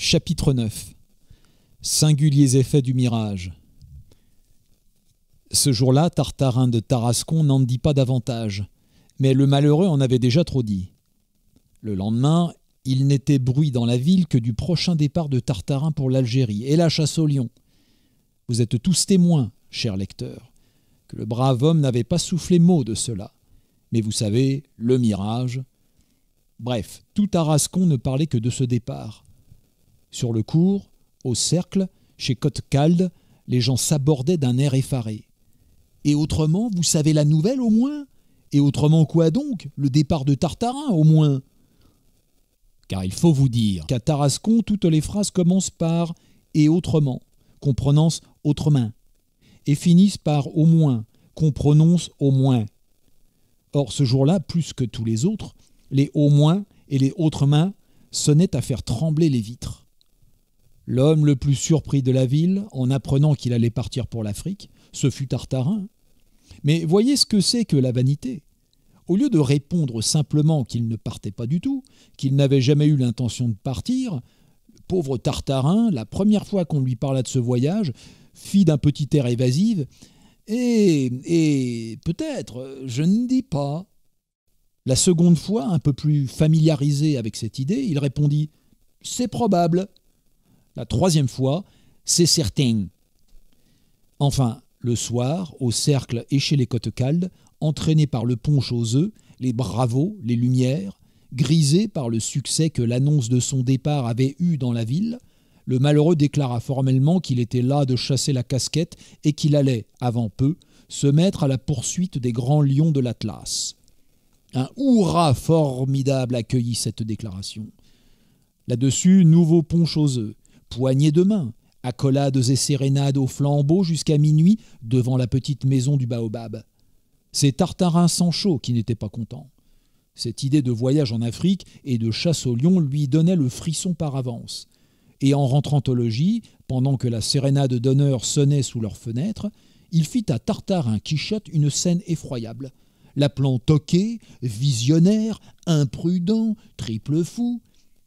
Chapitre 9 Singuliers effets du mirage. Ce jour-là, Tartarin de Tarascon n'en dit pas davantage, mais le malheureux en avait déjà trop dit. Le lendemain, il n'était bruit dans la ville que du prochain départ de Tartarin pour l'Algérie et la chasse au lion. Vous êtes tous témoins, chers lecteurs, que le brave homme n'avait pas soufflé mot de cela. Mais vous savez, le mirage. Bref, tout Tarascon ne parlait que de ce départ sur le cours, au cercle, chez Côte-Calde, les gens s'abordaient d'un air effaré. Et autrement, vous savez la nouvelle au moins Et autrement quoi donc Le départ de Tartarin au moins Car il faut vous dire qu'à Tarascon, toutes les phrases commencent par et autrement, qu'on prononce autrement, et finissent par au moins, qu'on prononce au moins. Or, ce jour-là, plus que tous les autres, les au moins et les autres mains sonnaient à faire trembler les vitres. L'homme le plus surpris de la ville, en apprenant qu'il allait partir pour l'Afrique, ce fut Tartarin. Mais voyez ce que c'est que la vanité. Au lieu de répondre simplement qu'il ne partait pas du tout, qu'il n'avait jamais eu l'intention de partir, pauvre Tartarin, la première fois qu'on lui parla de ce voyage, fit d'un petit air évasive Et, eh, et eh, peut-être, je ne dis pas. La seconde fois, un peu plus familiarisé avec cette idée, il répondit C'est probable. La troisième fois, c'est certain. Enfin, le soir, au cercle et chez les côtes caldes, entraînés par le punch aux œufs, les bravos, les lumières, grisés par le succès que l'annonce de son départ avait eu dans la ville, le malheureux déclara formellement qu'il était là de chasser la casquette et qu'il allait, avant peu, se mettre à la poursuite des grands lions de l'Atlas. Un hurrah formidable accueillit cette déclaration. Là-dessus, nouveau punch aux poignées de main, accolades et sérénades aux flambeaux jusqu'à minuit devant la petite maison du baobab. C'est Tartarin Sancho qui n'était pas content. Cette idée de voyage en Afrique et de chasse au lion lui donnait le frisson par avance. Et en rentrant au logis, pendant que la sérénade d'honneur sonnait sous leurs fenêtres, il fit à Tartarin Quichotte une scène effroyable l'appelant toqué, visionnaire, imprudent, triple fou,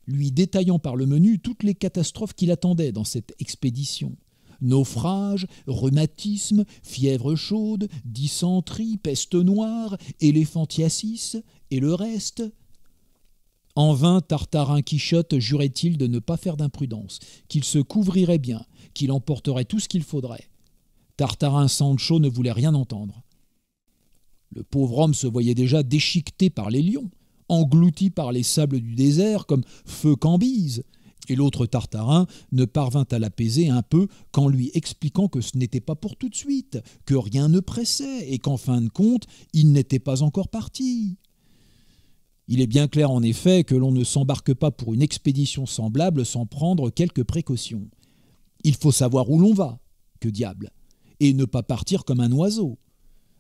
lui détaillant par le menu toutes les catastrophes qu'il attendait dans cette expédition. Naufrage, rhumatisme, fièvre chaude, dysenterie, peste noire, éléphantiasis, et le reste. En vain, Tartarin Quichotte jurait-il de ne pas faire d'imprudence, qu'il se couvrirait bien, qu'il emporterait tout ce qu'il faudrait. Tartarin Sancho ne voulait rien entendre. Le pauvre homme se voyait déjà déchiqueté par les lions englouti par les sables du désert comme feu Cambise Et l'autre Tartarin ne parvint à l'apaiser un peu qu'en lui expliquant que ce n'était pas pour tout de suite, que rien ne pressait, et qu'en fin de compte, il n'était pas encore parti. Il est bien clair en effet que l'on ne s'embarque pas pour une expédition semblable sans prendre quelques précautions. Il faut savoir où l'on va, que diable, et ne pas partir comme un oiseau.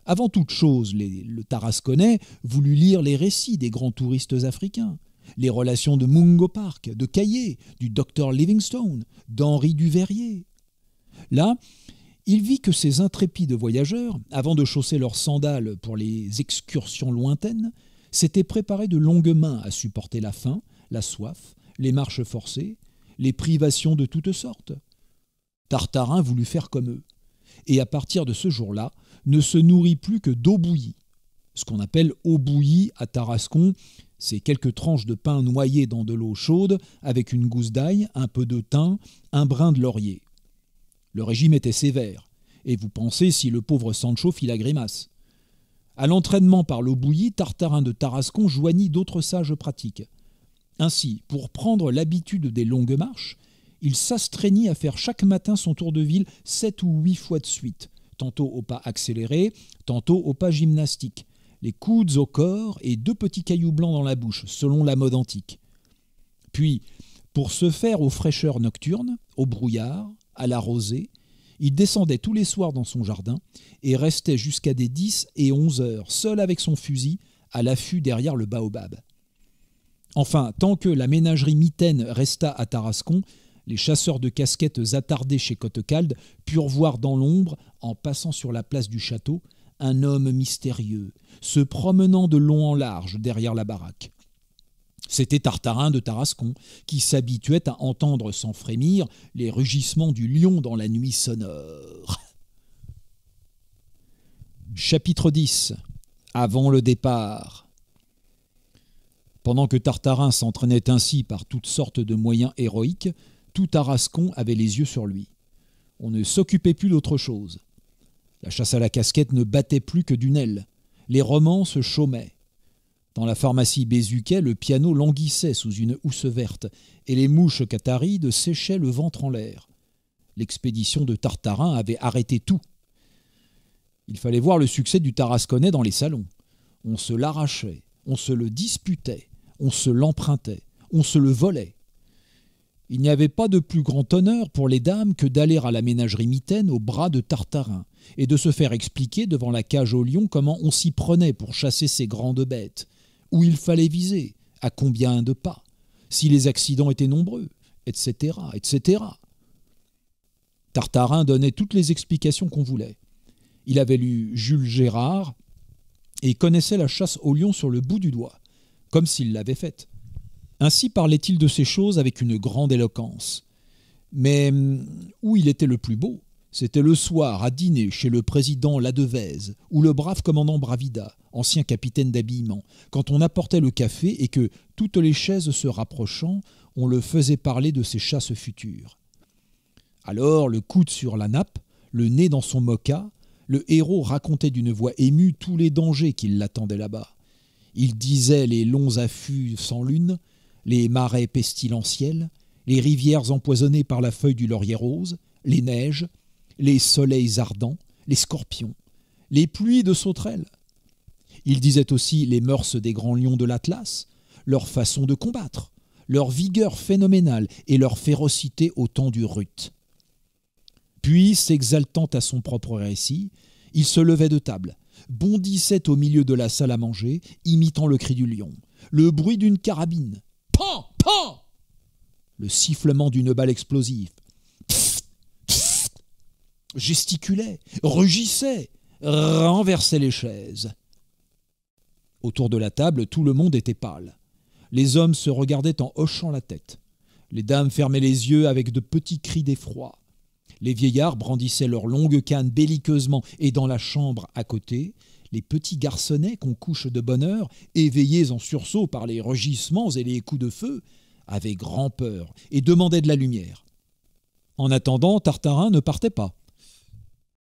Avant toute chose, le Tarasconnais voulut lire les récits des grands touristes africains, les relations de Mungo Park, de Caillé, du docteur Livingstone, d'Henri Duverrier. Là, il vit que ces intrépides voyageurs, avant de chausser leurs sandales pour les excursions lointaines, s'étaient préparés de longues mains à supporter la faim, la soif, les marches forcées, les privations de toutes sortes. Tartarin voulut faire comme eux et à partir de ce jour-là, ne se nourrit plus que d'eau bouillie. Ce qu'on appelle eau bouillie à Tarascon, c'est quelques tranches de pain noyées dans de l'eau chaude, avec une gousse d'ail, un peu de thym, un brin de laurier. Le régime était sévère, et vous pensez si le pauvre Sancho fit la grimace. À l'entraînement par l'eau bouillie, Tartarin de Tarascon joignit d'autres sages pratiques. Ainsi, pour prendre l'habitude des longues marches, il s'astreignit à faire chaque matin son tour de ville sept ou huit fois de suite, tantôt au pas accéléré, tantôt au pas gymnastique, les coudes au corps et deux petits cailloux blancs dans la bouche, selon la mode antique. Puis, pour se faire aux fraîcheurs nocturnes, au brouillard, à la rosée, il descendait tous les soirs dans son jardin et restait jusqu'à des dix et onze heures, seul avec son fusil, à l'affût derrière le baobab. Enfin, tant que la ménagerie mitaine resta à Tarascon, les chasseurs de casquettes attardés chez Cottecalde purent voir dans l'ombre, en passant sur la place du château, un homme mystérieux, se promenant de long en large derrière la baraque. C'était Tartarin de Tarascon, qui s'habituait à entendre sans frémir les rugissements du lion dans la nuit sonore. Chapitre 10 Avant le départ Pendant que Tartarin s'entraînait ainsi par toutes sortes de moyens héroïques, tout Tarascon avait les yeux sur lui. On ne s'occupait plus d'autre chose. La chasse à la casquette ne battait plus que d'une aile. Les romans se chômaient. Dans la pharmacie Bézuquet, le piano languissait sous une housse verte, et les mouches catarides séchaient le ventre en l'air. L'expédition de Tartarin avait arrêté tout. Il fallait voir le succès du Tarasconnais dans les salons. On se l'arrachait, on se le disputait, on se l'empruntait, on se le volait. Il n'y avait pas de plus grand honneur pour les dames que d'aller à la ménagerie mitaine au bras de Tartarin et de se faire expliquer devant la cage au lion comment on s'y prenait pour chasser ces grandes bêtes, où il fallait viser, à combien de pas, si les accidents étaient nombreux, etc., etc. Tartarin donnait toutes les explications qu'on voulait. Il avait lu Jules Gérard et connaissait la chasse au lion sur le bout du doigt, comme s'il l'avait faite. Ainsi parlait-il de ces choses avec une grande éloquence. Mais hum, où il était le plus beau C'était le soir, à dîner, chez le président Ladevèze, ou le brave commandant Bravida, ancien capitaine d'habillement, quand on apportait le café et que, toutes les chaises se rapprochant, on le faisait parler de ses chasses futures. Alors, le coude sur la nappe, le nez dans son moka, le héros racontait d'une voix émue tous les dangers qui l'attendaient là-bas. Il disait les longs affûts sans lune, les marais pestilentiels, les rivières empoisonnées par la feuille du laurier rose, les neiges, les soleils ardents, les scorpions, les pluies de sauterelles. Il disait aussi les mœurs des grands lions de l'Atlas, leur façon de combattre, leur vigueur phénoménale et leur férocité au temps du rut. Puis, s'exaltant à son propre récit, il se levait de table, bondissait au milieu de la salle à manger, imitant le cri du lion, le bruit d'une carabine, Pan Pan Le sifflement d'une balle explosive. gesticulait, rugissait, renversait les chaises. Autour de la table, tout le monde était pâle. Les hommes se regardaient en hochant la tête. Les dames fermaient les yeux avec de petits cris d'effroi. Les vieillards brandissaient leurs longues cannes belliqueusement et dans la chambre à côté, les petits garçonnets qu'on couche de bonne heure, éveillés en sursaut par les rugissements et les coups de feu, avaient grand peur et demandaient de la lumière. En attendant, Tartarin ne partait pas.